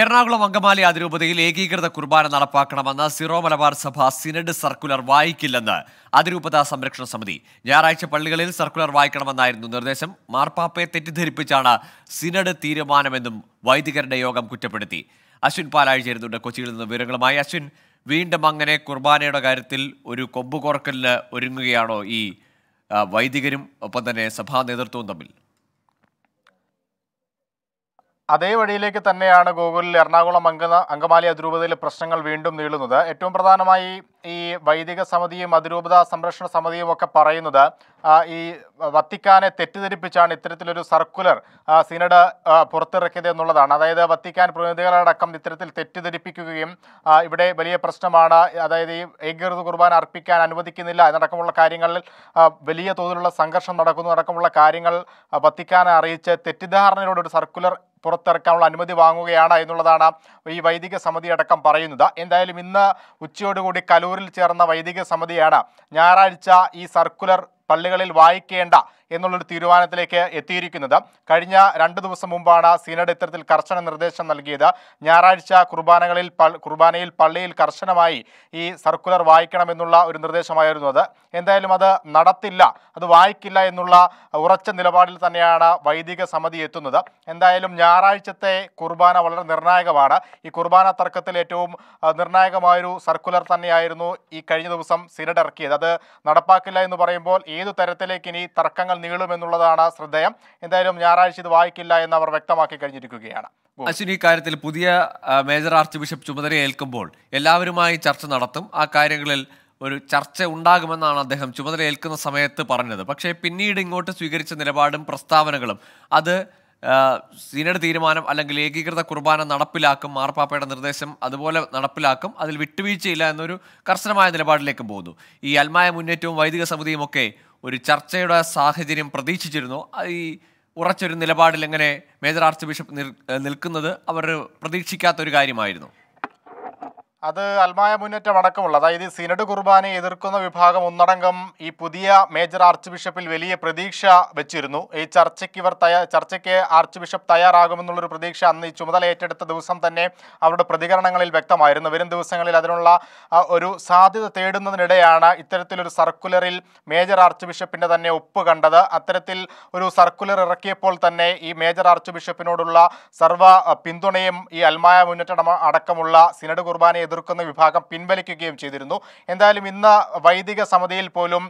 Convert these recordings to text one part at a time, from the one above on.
എറണാകുളം അങ്കമാലി അതിരൂപതയിൽ ഏകീകൃത കുർബാന നടപ്പാക്കണമെന്ന് സിറോ മലബാർ സഭ സിനഡ് സർക്കുലർ വായിക്കില്ലെന്ന് അതിരൂപത സംരക്ഷണ സമിതി ഞായറാഴ്ച പള്ളികളിൽ സർക്കുലർ വായിക്കണമെന്നായിരുന്നു നിർദ്ദേശം മാർപ്പാപ്പയെ തെറ്റിദ്ധരിപ്പിച്ചാണ് സിനഡ് തീരുമാനമെന്നും വൈദികരുടെ യോഗം കുറ്റപ്പെടുത്തി അശ്വിൻ പാലാഴ്ചയിരുന്നുണ്ട് കൊച്ചിയിൽ നിന്ന് വിവരങ്ങളുമായി അശ്വിൻ വീണ്ടും അങ്ങനെ കുർബാനയുടെ കാര്യത്തിൽ ഒരു കൊമ്പുകോർക്കലിന് ഒരുങ്ങുകയാണോ ഈ വൈദികരും ഒപ്പം തന്നെ സഭാ നേതൃത്വവും തമ്മിൽ അതേ വഴിയിലേക്ക് തന്നെയാണ് ഗോകുലിൽ എറണാകുളം അംഗ അങ്കമാലി അതിരൂപതയിലെ പ്രശ്നങ്ങൾ വീണ്ടും നീളുന്നത് ഏറ്റവും പ്രധാനമായി ഈ വൈദിക സമിതിയും അതിരൂപത സംരക്ഷണ സമിതിയും ഒക്കെ പറയുന്നത് ഈ വത്തിക്കാനെ തെറ്റിദ്ധരിപ്പിച്ചാണ് ഇത്തരത്തിലൊരു സർക്കുലർ സിനഡ് പുറത്തിറക്കിയത് എന്നുള്ളതാണ് അതായത് വത്തിക്കാൻ പ്രതിനിധികളടക്കം ഇത്തരത്തിൽ തെറ്റിദ്ധരിപ്പിക്കുകയും ഇവിടെ വലിയ പ്രശ്നമാണ് അതായത് ഈ ഏകീകൃത കുർബാന അർപ്പിക്കാൻ അനുവദിക്കുന്നില്ല എന്നടക്കമുള്ള കാര്യങ്ങളിൽ വലിയ തോതിലുള്ള സംഘർഷം നടക്കുന്നു അടക്കമുള്ള കാര്യങ്ങൾ വത്തിക്കാനെ അറിയിച്ച് തെറ്റിദ്ധാരണയിലൂടെ ഒരു സർക്കുലർ പുറത്തിറക്കാനുള്ള അനുമതി വാങ്ങുകയാണ് എന്നുള്ളതാണ് ഈ വൈദിക സമിതി അടക്കം പറയുന്നത് എന്തായാലും ഇന്ന് ഉച്ചയോടുകൂടി കലൂരിൽ ചേർന്ന വൈദിക സമിതിയാണ് ഞായറാഴ്ച ഈ സർക്കുലർ പള്ളികളിൽ വായിക്കേണ്ട എന്നുള്ളൊരു തീരുമാനത്തിലേക്ക് എത്തിയിരിക്കുന്നത് കഴിഞ്ഞ രണ്ടു ദിവസം മുമ്പാണ് സീനഡ് ഇത്തരത്തിൽ കർശന നിർദ്ദേശം നൽകിയത് ഞായറാഴ്ച കുർബാനകളിൽ കുർബാനയിൽ പള്ളിയിൽ കർശനമായി ഈ സർക്കുലർ വായിക്കണമെന്നുള്ള ഒരു നിർദ്ദേശമായിരുന്നു അത് എന്തായാലും അത് നടത്തില്ല അത് വായിക്കില്ല എന്നുള്ള ഉറച്ച നിലപാടിൽ തന്നെയാണ് വൈദിക സമിതി എത്തുന്നത് എന്തായാലും ഞായറാഴ്ചത്തെ കുർബാന വളരെ നിർണായകമാണ് ഈ കുർബാന തർക്കത്തിൽ ഏറ്റവും നിർണായകമായൊരു സർക്കുലർ തന്നെയായിരുന്നു ഈ കഴിഞ്ഞ ദിവസം സീനഡ് ഇറക്കിയത് അത് നടപ്പാക്കില്ല എന്ന് പറയുമ്പോൾ ഈ ഏതു തരത്തിലേക്ക് ഇനി തർക്കങ്ങൾ നീളുമെന്നുള്ളതാണ് ശ്രദ്ധേയം എന്തായാലും ഞായറാഴ്ച ഇത് വായിക്കില്ല എന്ന് അവർ വ്യക്തമാക്കി കഴിഞ്ഞിരിക്കുകയാണ് അശ്വിനി കാര്യത്തിൽ പുതിയ മേജർ ആർച്ച് ബിഷപ്പ് ചുമതല ഏൽക്കുമ്പോൾ എല്ലാവരുമായി ചർച്ച നടത്തും ആ കാര്യങ്ങളിൽ ഒരു ചർച്ച ഉണ്ടാകുമെന്നാണ് അദ്ദേഹം ചുമതല ഏൽക്കുന്ന സമയത്ത് പറഞ്ഞത് പക്ഷേ പിന്നീട് ഇങ്ങോട്ട് സ്വീകരിച്ച നിലപാടും പ്രസ്താവനകളും അത് സീനയുടെ തീരുമാനം അല്ലെങ്കിൽ ഏകീകൃത കുർബാന നടപ്പിലാക്കും മാർപ്പാപ്പയുടെ നിർദ്ദേശം അതുപോലെ നടപ്പിലാക്കും അതിൽ വിട്ടുവീഴ്ചയില്ല എന്നൊരു കർശനമായ നിലപാടിലേക്ക് പോകുന്നു ഈ അൽമായ മുന്നേറ്റവും വൈദിക സമിതിയും ഒക്കെ ഒരു ചർച്ചയുടെ സാഹചര്യം പ്രതീക്ഷിച്ചിരുന്നു ഈ ഉറച്ചൊരു നിലപാടിൽ എങ്ങനെ മേജർ ആർച്ച് ബിഷപ്പ് നിൽക്കുന്നത് അവർ പ്രതീക്ഷിക്കാത്തൊരു കാര്യമായിരുന്നു അത് അൽമായ മുന്നേറ്റം അടക്കമുള്ള അതായത് സിനഡ് കുർബാനെ എതിർക്കുന്ന വിഭാഗം ഒന്നടങ്കം ഈ പുതിയ മേജർ ആർച്ച് ബിഷപ്പിൽ വലിയ പ്രതീക്ഷ വെച്ചിരുന്നു ഈ ചർച്ചയ്ക്ക് ഇവർ തയ്യാ ചർച്ചയ്ക്ക് ആർച്ച് ബിഷപ്പ് തയ്യാറാകുമെന്നുള്ളൊരു പ്രതീക്ഷ അന്ന് ഈ ചുമതല ഏറ്റെടുത്ത ദിവസം തന്നെ അവരുടെ പ്രതികരണങ്ങളിൽ വ്യക്തമായിരുന്നു വരും ദിവസങ്ങളിൽ അതിനുള്ള ഒരു സാധ്യത തേടുന്നതിനിടെയാണ് ഇത്തരത്തിലൊരു സർക്കുലറിൽ മേജർ ആർച്ച് ബിഷപ്പിൻ്റെ തന്നെ ഒപ്പ് കണ്ടത് അത്തരത്തിൽ ഒരു സർക്കുലർ ഇറക്കിയപ്പോൾ തന്നെ ഈ മേജർ ആർച്ച് ബിഷപ്പിനോടുള്ള സർവ്വ പിന്തുണയും ഈ അൽമായ മുന്നേറ്റം അടക്കമുള്ള സിനഡ് കുർബാനയെ എതിർക്കുന്ന വിഭാഗം പിൻവലിക്കുകയും ചെയ്തിരുന്നു എന്തായാലും ഇന്ന് വൈദിക സമിതിയിൽ പോലും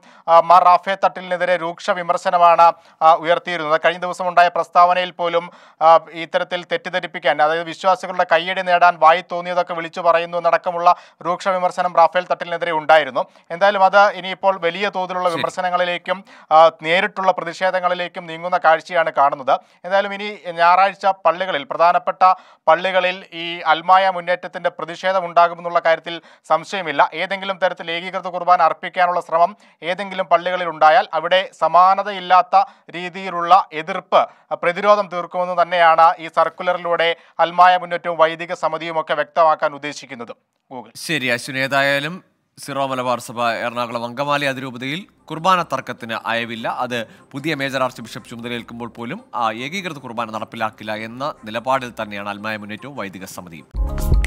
മാർ റാഫെ തട്ടിലിനെതിരെ രൂക്ഷ വിമർശനമാണ് ഉയർത്തിയിരുന്നത് കഴിഞ്ഞ ദിവസം ഉണ്ടായ പ്രസ്താവനയിൽ പോലും ഇത്തരത്തിൽ തെറ്റിദ്ധരിപ്പിക്കാൻ അതായത് വിശ്വാസികളുടെ കയ്യടി നേടാൻ വായി തോന്നിയതൊക്കെ വിളിച്ചു പറയുന്നു എന്നടക്കമുള്ള രൂക്ഷ വിമർശനം റാഫേൽ തട്ടിലിനെതിരെ ഉണ്ടായിരുന്നു എന്തായാലും അത് ഇനിയിപ്പോൾ വലിയ തോതിലുള്ള വിമർശനങ്ങളിലേക്കും നേരിട്ടുള്ള പ്രതിഷേധങ്ങളിലേക്കും നീങ്ങുന്ന കാഴ്ചയാണ് കാണുന്നത് എന്തായാലും ഇനി ഞായറാഴ്ച പള്ളികളിൽ പ്രധാനപ്പെട്ട പള്ളികളിൽ ഈ അൽമായ മുന്നേറ്റത്തിന്റെ പ്രതിഷേധം ഉണ്ടാകും ഉണ്ടാകുമെന്നുള്ള കാര്യത്തിൽ സംശയമില്ല ഏതെങ്കിലും തരത്തിൽ ഏകീകൃത കുർബാന അർപ്പിക്കാനുള്ള ശ്രമം ഏതെങ്കിലും പള്ളികളിൽ ഉണ്ടായാൽ അവിടെ സമാനതയില്ലാത്ത രീതിയിലുള്ള എതിർപ്പ് പ്രതിരോധം തീർക്കുമെന്ന് തന്നെയാണ് ഈ സർക്കുലറിലൂടെ അൽമായ മുന്നേറ്റവും വൈദിക സമിതിയും ഒക്കെ വ്യക്തമാക്കാൻ ഉദ്ദേശിക്കുന്നത് ഗൂഗിൾ ശരി അശ്വിനി ഏതായാലും സിറോ മലബാർ സഭ എറണാകുളം അങ്കമാലി അതിരൂപതയിൽ കുർബാന തർക്കത്തിന് അയവില്ല അത് പുതിയ മേജർ ആർച്ച് ബിഷപ്പ് ചുമതലയേൽക്കുമ്പോൾ പോലും ആ ഏകീകൃത കുർബാന നടപ്പിലാക്കില്ല എന്ന നിലപാടിൽ തന്നെയാണ് അൽമായ മുന്നേറ്റവും വൈദിക സമിതിയും